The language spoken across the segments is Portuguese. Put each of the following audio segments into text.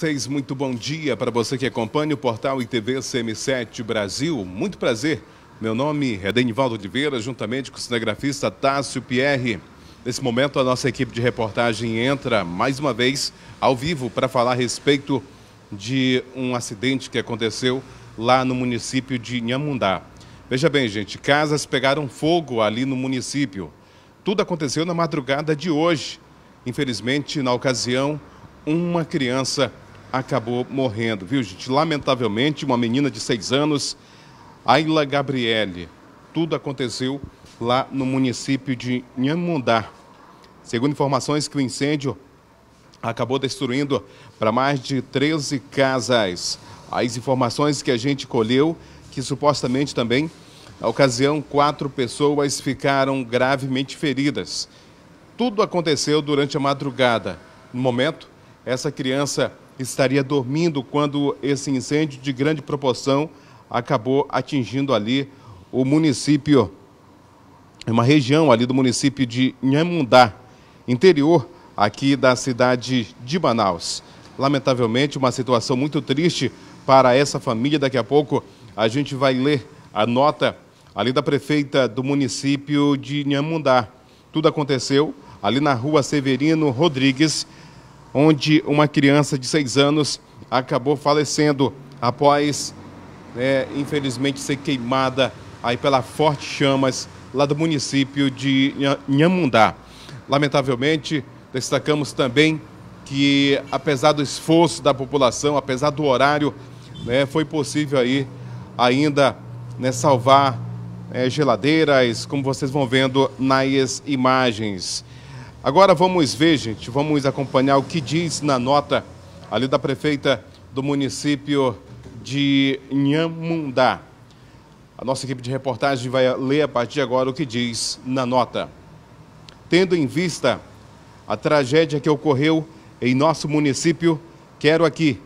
Vocês, muito bom dia para você que acompanha o portal ITV CM7 Brasil. Muito prazer. Meu nome é Denivaldo Oliveira, juntamente com o cinegrafista Tássio Pierre. Nesse momento, a nossa equipe de reportagem entra mais uma vez ao vivo para falar a respeito de um acidente que aconteceu lá no município de Inhamundá. Veja bem, gente, casas pegaram fogo ali no município. Tudo aconteceu na madrugada de hoje. Infelizmente, na ocasião, uma criança acabou morrendo, viu, gente? Lamentavelmente, uma menina de seis anos, Ayla Gabriele. Tudo aconteceu lá no município de Nhamundá. Segundo informações que o incêndio acabou destruindo para mais de 13 casas. As informações que a gente colheu, que supostamente também, na ocasião, quatro pessoas ficaram gravemente feridas. Tudo aconteceu durante a madrugada. No momento, essa criança estaria dormindo quando esse incêndio de grande proporção acabou atingindo ali o município, uma região ali do município de Nhamundá, interior aqui da cidade de Manaus. Lamentavelmente, uma situação muito triste para essa família. Daqui a pouco a gente vai ler a nota ali da prefeita do município de Nhamundá. Tudo aconteceu ali na rua Severino Rodrigues, onde uma criança de seis anos acabou falecendo após, né, infelizmente, ser queimada aí pela fortes chamas lá do município de Nhamundá. Lamentavelmente, destacamos também que, apesar do esforço da população, apesar do horário, né, foi possível aí ainda né, salvar é, geladeiras, como vocês vão vendo nas imagens. Agora vamos ver, gente, vamos acompanhar o que diz na nota ali da prefeita do município de Nhamundá. A nossa equipe de reportagem vai ler a partir de agora o que diz na nota. Tendo em vista a tragédia que ocorreu em nosso município, quero aqui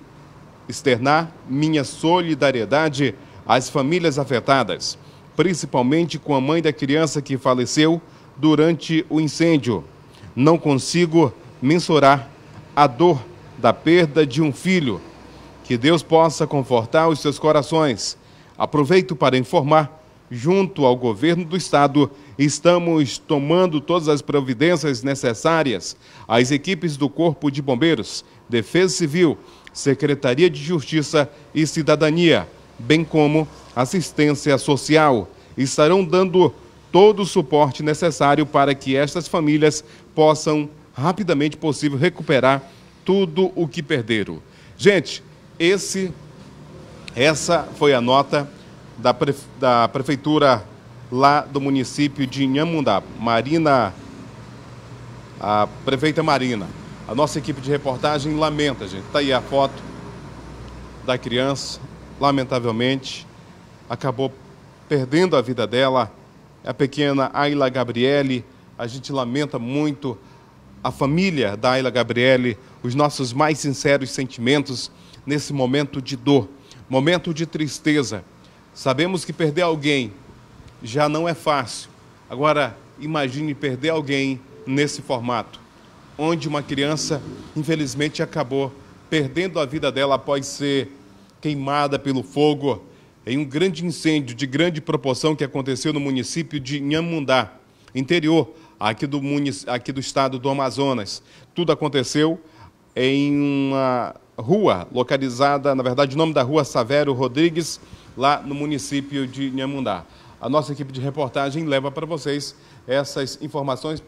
externar minha solidariedade às famílias afetadas, principalmente com a mãe da criança que faleceu durante o incêndio. Não consigo mensurar a dor da perda de um filho. Que Deus possa confortar os seus corações. Aproveito para informar, junto ao governo do estado, estamos tomando todas as providências necessárias. As equipes do Corpo de Bombeiros, Defesa Civil, Secretaria de Justiça e Cidadania, bem como assistência social, estarão dando todo o suporte necessário para que estas famílias possam rapidamente possível recuperar tudo o que perderam. Gente, esse, essa foi a nota da, da prefeitura lá do município de Inhamundá, Marina, a prefeita Marina. A nossa equipe de reportagem lamenta, gente. Está aí a foto da criança, lamentavelmente, acabou perdendo a vida dela a pequena Ayla Gabriele. A gente lamenta muito a família da Ayla Gabriele, os nossos mais sinceros sentimentos nesse momento de dor, momento de tristeza. Sabemos que perder alguém já não é fácil. Agora, imagine perder alguém nesse formato, onde uma criança, infelizmente, acabou perdendo a vida dela após ser queimada pelo fogo em um grande incêndio de grande proporção que aconteceu no município de Nhamundá, interior aqui do, aqui do estado do Amazonas. Tudo aconteceu em uma rua localizada, na verdade, o nome da rua Savero Rodrigues, lá no município de Nhamundá. A nossa equipe de reportagem leva para vocês essas informações.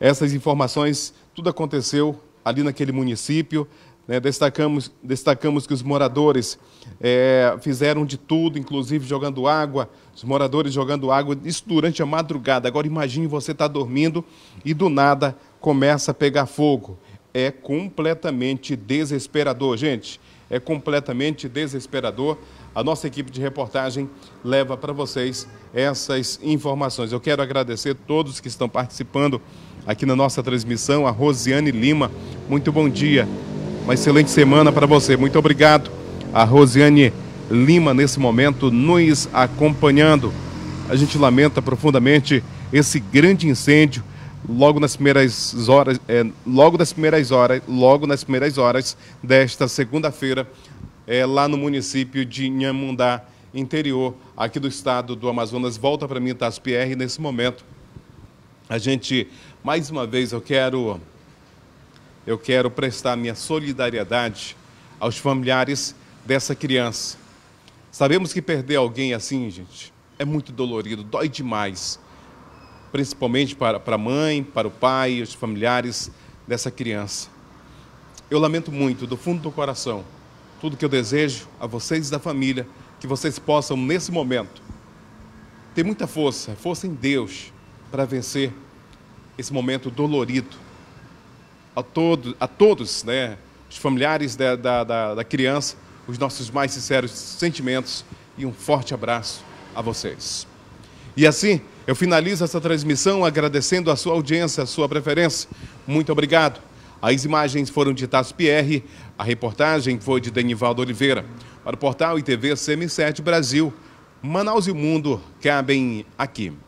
Essas informações, tudo aconteceu ali naquele município. Né, destacamos, destacamos que os moradores é, fizeram de tudo, inclusive jogando água, os moradores jogando água, isso durante a madrugada. Agora imagine você estar tá dormindo e do nada começa a pegar fogo. É completamente desesperador, gente. É completamente desesperador. A nossa equipe de reportagem leva para vocês essas informações. Eu quero agradecer todos que estão participando aqui na nossa transmissão. A Rosiane Lima, muito bom dia. Uma excelente semana para você. Muito obrigado a Rosiane Lima, nesse momento, nos acompanhando. A gente lamenta profundamente esse grande incêndio logo nas primeiras horas, é, logo nas primeiras horas, logo nas primeiras horas desta segunda-feira, é, lá no município de Inhamundá, interior aqui do estado do Amazonas. Volta para mim, Pierre nesse momento. A gente, mais uma vez, eu quero eu quero prestar minha solidariedade aos familiares dessa criança. Sabemos que perder alguém assim, gente, é muito dolorido, dói demais. Principalmente para, para a mãe, para o pai, os familiares dessa criança. Eu lamento muito, do fundo do coração, tudo que eu desejo a vocês da família, que vocês possam, nesse momento, ter muita força, força em Deus, para vencer esse momento dolorido a, todo, a todos, né, os familiares da, da, da, da criança, os nossos mais sinceros sentimentos e um forte abraço a vocês. E assim, eu finalizo essa transmissão agradecendo a sua audiência, a sua preferência. Muito obrigado. As imagens foram de Tasso Pierre, a reportagem foi de Denivaldo Oliveira. Para o portal ITV CM7 Brasil, Manaus e o Mundo cabem aqui.